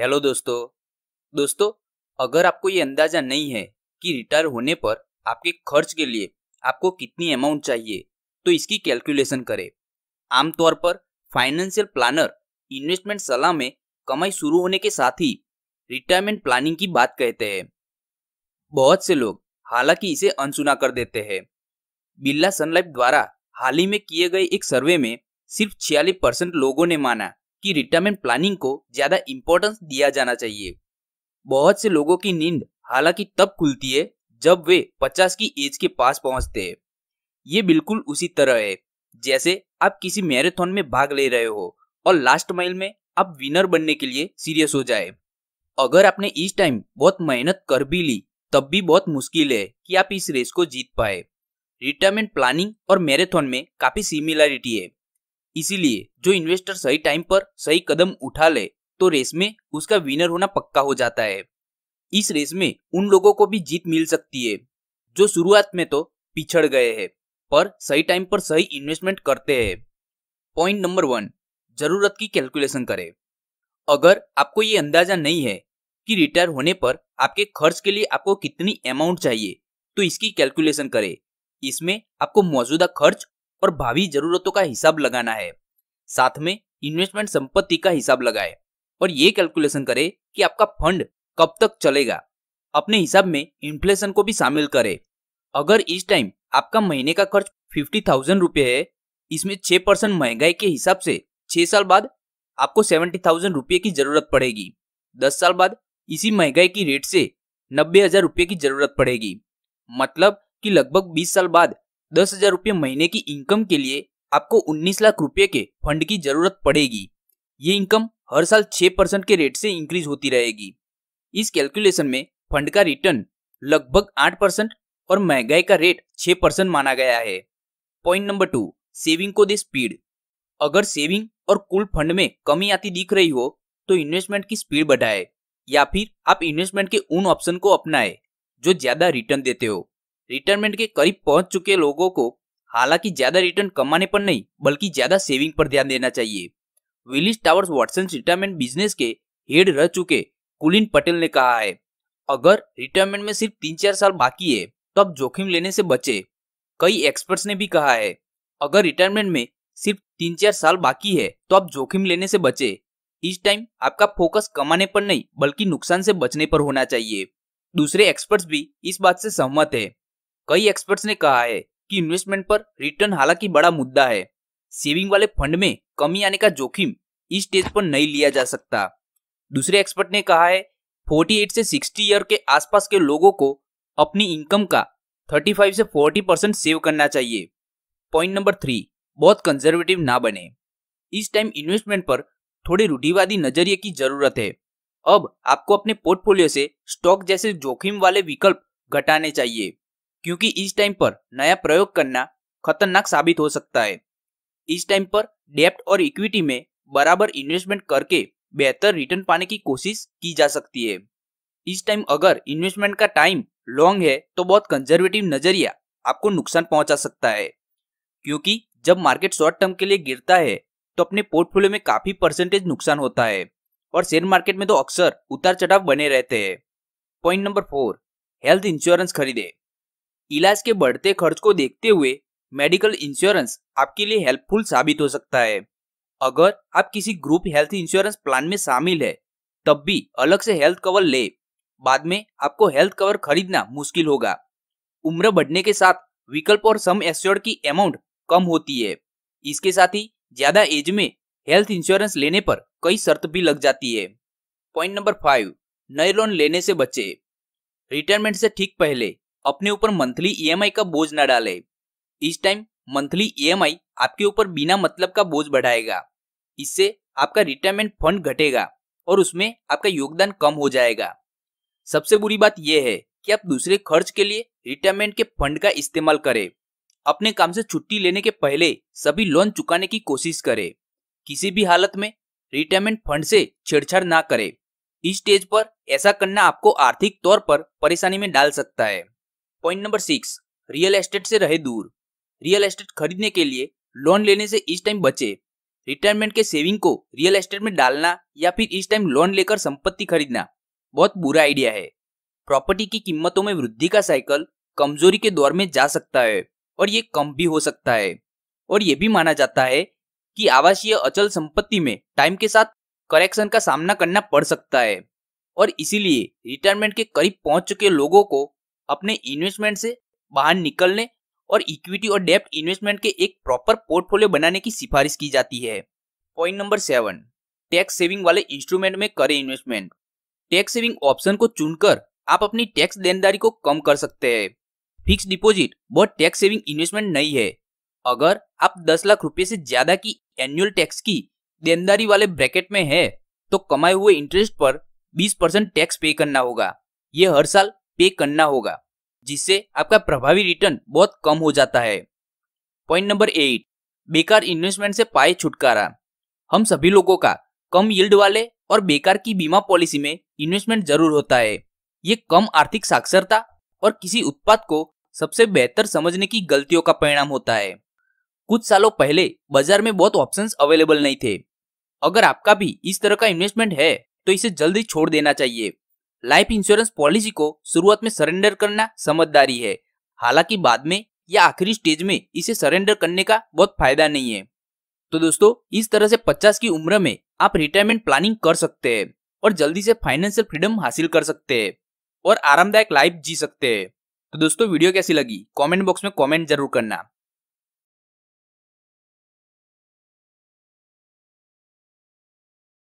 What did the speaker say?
hello दोस्तों दोस्तों अगर आपको ये अंदाजा नहीं है कि रिटायर होने पर आपके खर्च के लिए आपको कितनी अमाउंट चाहिए तो इसकी कैलकुलेशन करें आमतौर पर फाइनेंशियल प्लानर इन्वेस्टमेंट सलाह में कमाई शुरू होने के साथ ही रिटायरमेंट प्लानिंग की बात कहते हैं बहुत से लोग हालांकि इसे अनसुना कर देते हैं बिरला सनलाइफ द्वारा हाल ही में किए गए एक सर्वे में सिर्फ छियालीस परसेंट लोगों ने माना कि रिटायरमेंट प्लानिंग को ज्यादा इम्पोर्टेंस दिया जाना चाहिए बहुत से लोगों की नींद हालांकि तब खुलती है जब वे 50 की एज के पास पहुंचते हैं ये बिल्कुल उसी तरह है जैसे आप किसी मैराथन में भाग ले रहे हो और लास्ट माइल में आप विनर बनने के लिए सीरियस हो जाए अगर आपने इस टाइम बहुत मेहनत कर भी ली तब भी बहुत मुश्किल है कि आप इस रेस को जीत पाए रिटायरमेंट प्लानिंग और मैराथन में काफी सिमिलरिटी है इसीलिए जो इन्वेस्टर सही टाइम पर सही कदम उठा ले तो रेस में उसका विनर होना पक्का हो जाता है इस रेस में उन लोगों को भी जीत मिल सकती है जो शुरुआत में तो पिछड़ गए हैं पर सही टाइम पर सही इन्वेस्टमेंट करते हैं पॉइंट नंबर वन जरूरत की कैलकुलेशन करें अगर आपको ये अंदाजा नहीं है कि रिटायर होने पर आपके खर्च के लिए आपको कितनी अमाउंट चाहिए तो इसकी कैलकुलेशन करें इसमें आपको मौजूदा खर्च और भावी जरूरतों का हिसाब लगाना है साथ में इन्वेस्टमेंट संपत्ति का हिसाब लगाए और ये कैलकुलेशन करे कि आपका फंड कब तक चलेगा अपने हिसाब में इन्फ्लेशन को भी शामिल करे अगर इस टाइम आपका महीने का खर्च फिफ्टी थाउजेंड रुपये है इसमें छह परसेंट महंगाई के हिसाब से छह साल बाद आपको सेवेंटी थाउजेंड रुपये की जरूरत पड़ेगी दस साल बाद इसी महंगाई की रेट से नब्बे हजार रुपये की जरूरत पड़ेगी मतलब कि लगभग बीस साल बाद दस हजार रूपए महीने की इनकम के लिए आपको उन्नीस लाख रुपए के फंड की जरूरत पड़ेगी ये इनकम हर साल छह परसेंट के रेट से इंक्रीज होती रहेगी इस कैलकुलेशन में फंड का रिटर्न लगभग आठ परसेंट और महंगाई का रेट छह परसेंट माना गया है पॉइंट नंबर टू सेविंग को दे स्पीड अगर सेविंग और कुल फंड में कमी आती दिख रही हो तो इन्वेस्टमेंट की स्पीड बढ़ाए या फिर आप इन्वेस्टमेंट के उन ऑप्शन को अपनाएं जो ज्यादा रिटर्न देते हो रिटायरमेंट के करीब पहुंच चुके लोगों को हालांकि ज्यादा रिटर्न कमाने पर नहीं बल्कि ज्यादा सेविंग पर ध्यान देना चाहिए Willis Towers Watson retirement business के हेड रह चुके कुलिन पटेल ने कहा है अगर रिटायरमेंट में सिर्फ तीन चार साल बाकी है तो आप जोखिम लेने से बचे कई एक्सपर्ट्स ने भी कहा है अगर रिटायरमेंट में सिर्फ तीन चार साल बाकी है तो आप जोखिम लेने से बचे इस टाइम आपका फोकस कमाने पर नहीं बल्कि नुकसान से बचने पर होना चाहिए दूसरे एक्सपर्ट्स भी इस बात से सहमत है कई एक्सपर्ट्स ने कहा है कि इन्वेस्टमेंट पर रिटर्न हालांकि बड़ा मुद्दा है सेविंग वाले फंड में कमी आने का जोखिम इस स्टेज पर नहीं लिया जा सकता दूसरे एक्सपर्ट ने कहा है 48 से 60 ईयर के आसपास के लोगों को अपनी इनकम का 35 से 40 परसेंट सेव करना चाहिए पॉइंट नंबर थ्री बहुत कंजर्वेटिव ना बने इस टाइम इन्वेस्टमेंट पर थोड़े रूढ़िवादी नजरिए की जरूरत है अब आपको अपने पोर्टफोलियो से स्टॉक जैसे जोखिम वाले विकल्प घटाने चाहिए क्योंकि इस टाइम पर नया प्रयोग करना खतरनाक साबित हो सकता है इस टाइम पर डेप्ट और इक्विटी में बराबर इन्वेस्टमेंट करके बेहतर रिटर्न पाने की कोशिश की जा सकती है इस टाइम अगर इन्वेस्टमेंट का टाइम लॉन्ग है तो बहुत कंजर्वेटिव नजरिया आपको नुकसान पहुंचा सकता है क्योंकि जब मार्केट शॉर्ट टर्म के लिए गिरता है तो अपने पोर्टफोलियो में काफी परसेंटेज नुकसान होता है और शेयर मार्केट में तो अक्सर उतार चढ़ाव बने रहते हैं point number four health insurance खरीदे इलाज के बढ़ते खर्च को देखते हुए मेडिकल इंश्योरेंस आपके लिए हेल्पफुल साबित हो सकता है अगर आप किसी ग्रुप हेल्थ इंश्योरेंस प्लान में शामिल है तब भी अलग से हेल्थ कवर ले बाद में आपको हेल्थ कवर खरीदना मुश्किल होगा उम्र बढ़ने के साथ विकल्प और सम एश्योर्ड की अमाउंट कम होती है इसके साथ ही ज्यादा एज में हेल्थ इंश्योरेंस लेने पर कई शर्त भी लग जाती है पॉइंट नंबर फाइव नए लोन लेने से बचे रिटायरमेंट से ठीक पहले अपने ऊपर मंथली ई e का बोझ न डाले इस टाइम मंथली ई आपके ऊपर बिना मतलब का बोझ बढ़ाएगा इससे आपका रिटायरमेंट फंड घटेगा और उसमें आपका योगदान कम हो जाएगा सबसे बुरी बात यह है कि आप दूसरे खर्च के लिए रिटायरमेंट के फंड का इस्तेमाल करें अपने काम से छुट्टी लेने के पहले सभी लोन चुकाने की कोशिश करें किसी भी हालत में रिटायरमेंट फंड से छेड़छाड़ ना करें इस स्टेज पर ऐसा करना आपको आर्थिक तौर पर परेशानी में डाल सकता है point number six real estate से रहे दूर रियल एस्टेट खरीदने के लिए लोन लेने से इस टाइम बचे रिटायरमेंट के सेविंग को रियल एस्टेट में डालना या फिर इस टाइम लोन लेकर संपत्ति खरीदना बहुत बुरा आइडिया है प्रॉपर्टी की कीमतों में वृद्धि का साइकिल कमजोरी के दौर में जा सकता है और ये कम भी हो सकता है और ये भी माना जाता है कि आवासीय अचल संपत्ति में टाइम के साथ करेक्शन का सामना करना पड़ सकता है और इसीलिए रिटायरमेंट के करीब पहुंच चुके लोगों को अपने इन्वेस्टमेंट से बाहर निकलने और इक्विटी और डेप्ट इन्वेस्टमेंट के एक प्रॉपर पोर्टफोलियो बनाने की सिफारिश की जाती है point number seven tax saving वाले इंस्ट्रूमेंट में करें इन्वेस्टमेंट टैक्स सेविंग ऑप्शन को चुनकर आप अपनी टैक्स देनदारी को कम कर सकते हैं फिक्स डिपॉजिट बहुत टैक्स सेविंग इन्वेस्टमेंट नहीं है अगर आप 10 लाख रुपए से ज्यादा की एनुअल टैक्स की देनदारी वाले ब्रैकेट में है तो कमाए हुए इंटरेस्ट पर 20 परसेंट टैक्स पे करना होगा ये हर साल पे करना होगा जिससे आपका प्रभावी रिटर्न बहुत कम हो जाता है पॉइंट नंबर एट बेकार इन्वेस्टमेंट से पाए छुटकारा हम सभी लोगों का कम यील्ड वाले और बेकार की बीमा पॉलिसी में इन्वेस्टमेंट जरूर होता है ये कम आर्थिक साक्षरता और किसी उत्पाद को सबसे बेहतर समझने की गलतियों का परिणाम होता है कुछ सालों पहले बाजार में बहुत ऑप्शंस अवेलेबल नहीं थे अगर आपका भी इस तरह का इन्वेस्टमेंट है तो इसे जल्दी छोड़ देना चाहिए लाइफ इंश्योरेंस पॉलिसी को शुरुआत में सरेंडर करना समझदारी है हालांकि बाद में या आखिरी स्टेज में इसे सरेंडर करने का बहुत फायदा नहीं है तो दोस्तों इस तरह से 50 की उम्र में आप रिटायरमेंट प्लानिंग कर सकते हैं और जल्दी से फाइनेंशियल फ्रीडम हासिल कर सकते हैं और आरामदायक लाइफ जी सकते हैं तो दोस्तों वीडियो कैसी लगी कमेंट बॉक्स में कमेंट जरूर करना